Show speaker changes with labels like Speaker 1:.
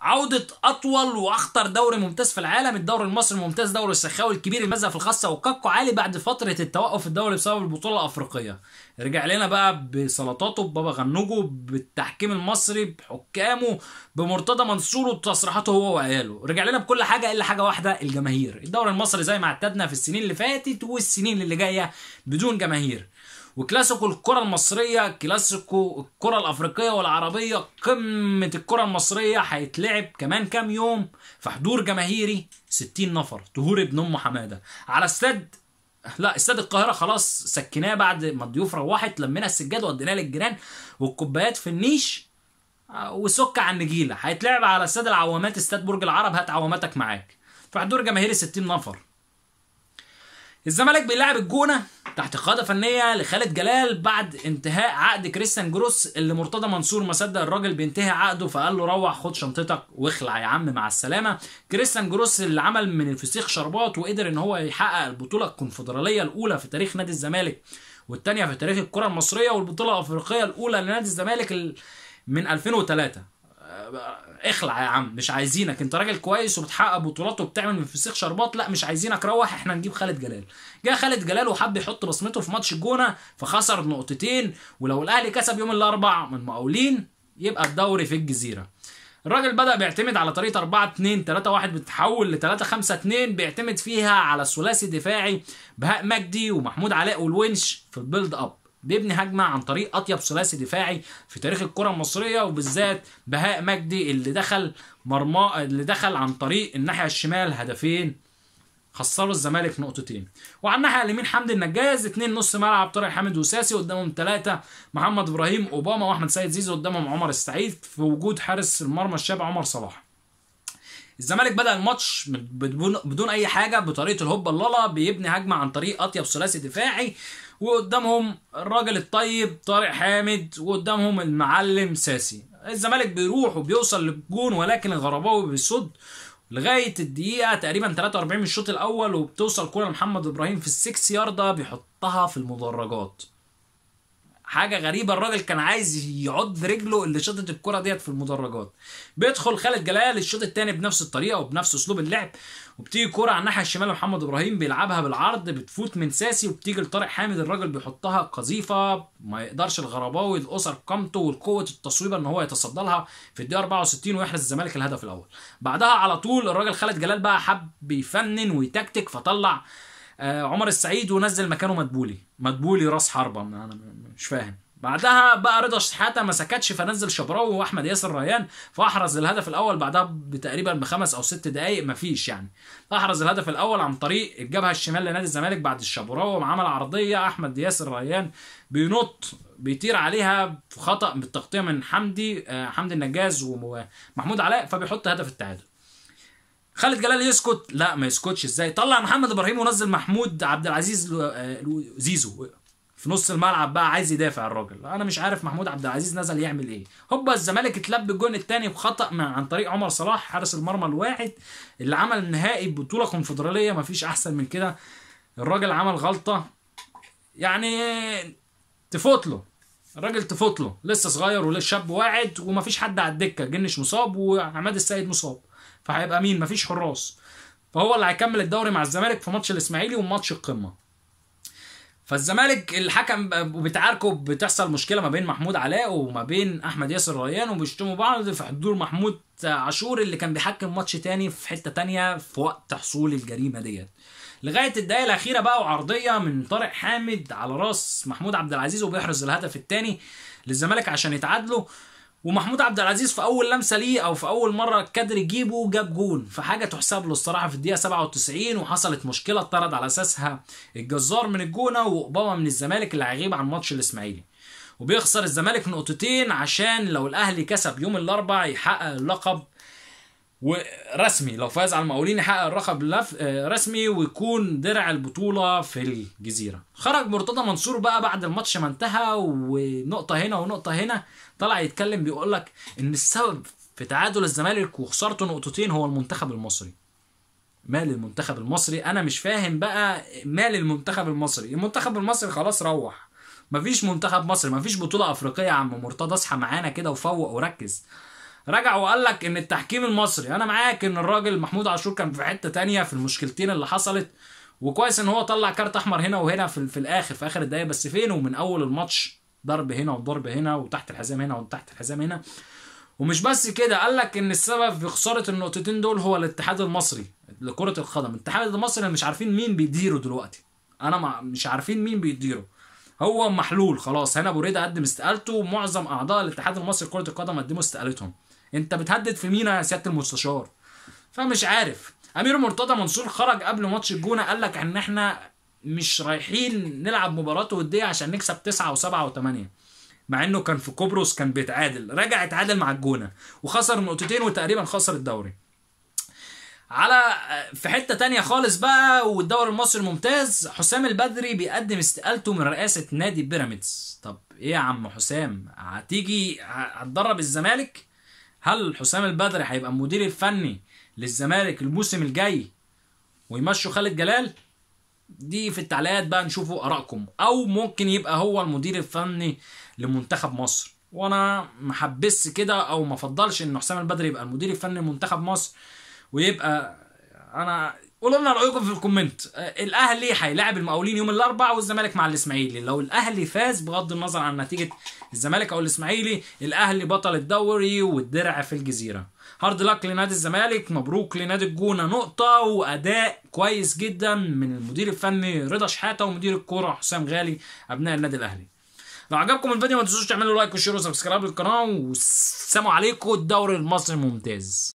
Speaker 1: عودة أطول وأخطر دوري ممتاز في العالم الدوري المصري الممتاز دوري السخاوي الكبير المزقة في الخاصة وكاكو عالي بعد فترة التوقف الدوري بسبب البطولة الأفريقية رجع لنا بقى بسلطاته ببابا غنوجه بالتحكيم المصري بحكامه بمرتضى منصور وتصريحاته هو وعياله رجع لنا بكل حاجة إلا حاجة واحدة الجماهير الدوري المصري زي ما اعتدنا في السنين اللي فاتت والسنين اللي جاية بدون جماهير وكلاسيكو الكرة المصرية كلاسيكو الكرة الأفريقية والعربية قمة الكرة المصرية هيتلعب كمان كام يوم في حضور جماهيري 60 نفر طهور ابن أم حمادة على استاد لا استاد القاهرة خلاص سكناه بعد ما الضيوف روحت لمينا السجاد وديناه للجيران والكوبايات في النيش آه، وسك على النجيلة هيتلعب على استاد العوامات استاد برج العرب هات عواماتك معاك في حضور جماهيري 60 نفر الزمالك بيلعب الجونه تحت قادة فنيه لخالد جلال بعد انتهاء عقد كريستيان جروس اللي مرتضى منصور ما صدق الراجل بينتهي عقده فقال له روح خد شنطتك واخلع يا عم مع السلامه كريستيان جروس اللي عمل من الفسيخ شربات وقدر ان هو يحقق البطوله الكونفدراليه الاولى في تاريخ نادي الزمالك والثانيه في تاريخ الكره المصريه والبطوله الافريقيه الاولى لنادي الزمالك من 2003 اخلع يا عم مش عايزينك انت راجل كويس وبتحقق بطولات وبتعمل من فسيخ شربات لا مش عايزينك روح احنا نجيب خالد جلال جه خالد جلال وحب يحط بصمته في ماتش الجونه فخسر نقطتين ولو الاهلي كسب يوم الاربعاء من مقاولين يبقى الدوري في الجزيره الراجل بدا بيعتمد على طريقه 4 2 3 1 بتتحول ل 3 5 2 بيعتمد فيها على ثلاثي دفاعي بهاء مجدي ومحمود علاء والونش في البيلد اب بيبني هجمه عن طريق اطيب ثلاثي دفاعي في تاريخ الكره المصريه وبالذات بهاء مجدي اللي دخل مرمى اللي دخل عن طريق الناحيه الشمال هدفين خسروا الزمالك نقطتين وعلى الناحيه اليمين حمدي النجاز اتنين نص ملعب طارق حامد وساسي قدامهم ثلاثه محمد ابراهيم اوباما واحمد سيد زيزو قدامهم عمر السعيد في وجود حارس المرمى الشاب عمر صلاح الزمالك بدا الماتش بدون اي حاجه بطريقه الهوب اللالا بيبني هجمه عن طريق اطيب ثلاثي دفاعي وقدامهم الراجل الطيب طارق حامد وقدامهم المعلم ساسي الزمالك بيروح وبيوصل للجون ولكن الغرباوي بيصد لغايه الدقيقه تقريبا 43 من الشوط الاول وبتوصل كوره لمحمد ابراهيم في السكس يارده بيحطها في المدرجات حاجه غريبه الراجل كان عايز يعض رجله اللي شاطت الكره ديت في المدرجات بيدخل خالد جلال الشوط الثاني بنفس الطريقه وبنفس اسلوب اللعب وبتيجي كره على الناحيه الشمال محمد ابراهيم بيلعبها بالعرض بتفوت من ساسي وبتيجي لطارق حامد الراجل بيحطها قذيفه ما يقدرش الغرباوي الاسر قامته والقوه التصويبه ان هو يتصدى لها في الدقيقه 64 ويحرز الزمالك الهدف الاول بعدها على طول الراجل خالد جلال بقى حب يفنن ويتكتك فطلع آه، عمر السعيد ونزل مكانه مدبولي مدبولي راس حربه انا مش فاهم بعدها بقى رضا شحاته ما سكتش فنزل شبراوي واحمد ياسر ريان فاحرز الهدف الاول بعدها بتقريبا بخمس او ست دقائق مفيش يعني احرز الهدف الاول عن طريق الجبهه الشمال لنادي الزمالك بعد الشبراوي وعمل عرضيه احمد ياسر ريان بينط بيطير عليها في خطا بالتغطيه من حمدي آه، حمدي النجاز ومحمود علاء فبيحط هدف التعادل خالد جلال يسكت لا ما يسكتش ازاي طلع محمد ابراهيم ونزل محمود عبد العزيز آه، زيزو في نص الملعب بقى عايز يدافع الراجل انا مش عارف محمود عبد العزيز نزل يعمل ايه هوبا الزمالك اتلب الجون الثاني بخطا عن طريق عمر صلاح حارس المرمى الواحد اللي عمل نهائي بطوله كونفدراليه مفيش احسن من كده الراجل عمل غلطه يعني تفوت له الراجل تفوت له لسه صغير ولسه شاب واعد ومفيش حد على الدكه جنش مصاب وعماد السيد مصاب فهيبقى مين مفيش حراس فهو اللي هيكمل الدوري مع الزمالك في ماتش الاسماعيلي وماتش القمه فالزمالك الحكم بيتعاركوا بتحصل مشكله ما بين محمود علاء وما بين احمد ياسر ريان وبيشتموا بعض في حضور محمود عاشور اللي كان بيحكم ماتش تاني في حته تانيه في وقت حصول الجريمه ديت لغايه الدقيقه الاخيره بقى وعرضيه من طارق حامد على راس محمود عبد العزيز وبيحرز الهدف الثاني للزمالك عشان يتعادلوا ومحمود عبد العزيز في اول لمسه ليه او في اول مره الكادر يجيبه جاب جون فحاجه تحسب له الصراحه في الدقيقه 97 وحصلت مشكله اتطرد على اساسها الجزار من الجونه وقبابه من الزمالك اللي هيغيب عن ماتش الاسماعيلي وبيخسر الزمالك نقطتين عشان لو الاهلي كسب يوم الاربع يحقق اللقب ورسمي لو فاز على المقاولين يحقق الرقم آه، رسمي ويكون درع البطوله في الجزيره خرج مرتضى منصور بقى بعد الماتش ما انتهى ونقطه هنا ونقطه هنا طلع يتكلم بيقول لك ان السبب في تعادل الزمالك وخسارته نقطتين هو المنتخب المصري مال المنتخب المصري انا مش فاهم بقى مال المنتخب المصري المنتخب المصري خلاص روح مفيش منتخب مصري مفيش بطوله افريقيه يا عم مرتضى اصحى معانا كده وفوق وركز رجع وقال لك ان التحكيم المصري انا معاك ان الراجل محمود عاشور كان في حته تانية في المشكلتين اللي حصلت وكويس ان هو طلع كارت احمر هنا وهنا في, في الاخر في اخر الدقايق بس فين ومن اول الماتش ضرب هنا وضرب هنا وتحت الحزام هنا وتحت الحزام هنا ومش بس كده قال لك ان السبب في خساره النقطتين دول هو الاتحاد المصري لكره القدم الاتحاد المصري مش عارفين مين بيديره دلوقتي انا مش عارفين مين بيديره هو محلول خلاص هنا ابو ريده قدم استقالته ومعظم اعضاء الاتحاد المصري لكره القدم قدموا استقالتهم انت بتهدد في مين يا سياده المستشار فمش عارف امير مرتضى منصور خرج قبل ماتش الجونه قال لك ان احنا مش رايحين نلعب مباراه وديه عشان نكسب تسعة وسبعة وثمانية مع انه كان في قبرص كان بيتعادل رجع اتعادل مع الجونه وخسر نقطتين وتقريبا خسر الدوري على في حته تانية خالص بقى والدوري المصري الممتاز حسام البدري بيقدم استقالته من رئاسه نادي بيراميدز طب ايه يا عم حسام هتيجي هتدرب الزمالك هل حسام البدري هيبقى المدير الفني للزمالك الموسم الجاي ويمشوا خالد جلال دي في التعليقات بقى نشوفوا ارائكم او ممكن يبقى هو المدير الفني لمنتخب مصر وانا محبس كده او ما ان حسام البدري يبقى المدير الفني لمنتخب مصر ويبقى انا قولوا لنا رايكم في الكومنت آه، الاهلي هيلاعب المقاولين يوم الاربعاء والزمالك مع الاسماعيلي لو الاهلي فاز بغض النظر عن نتيجه الزمالك او الاسماعيلي الاهلي بطل الدوري والدرع في الجزيره هارد لك لنادي الزمالك مبروك لنادي الجونه نقطه واداء كويس جدا من المدير الفني رضا شحاته ومدير الكوره حسام غالي ابناء النادي الاهلي لو عجبكم الفيديو ما تنسوش تعملوا لايك وشير وسبسكرايب للقناه والسلام عليكم الدوري المصري ممتاز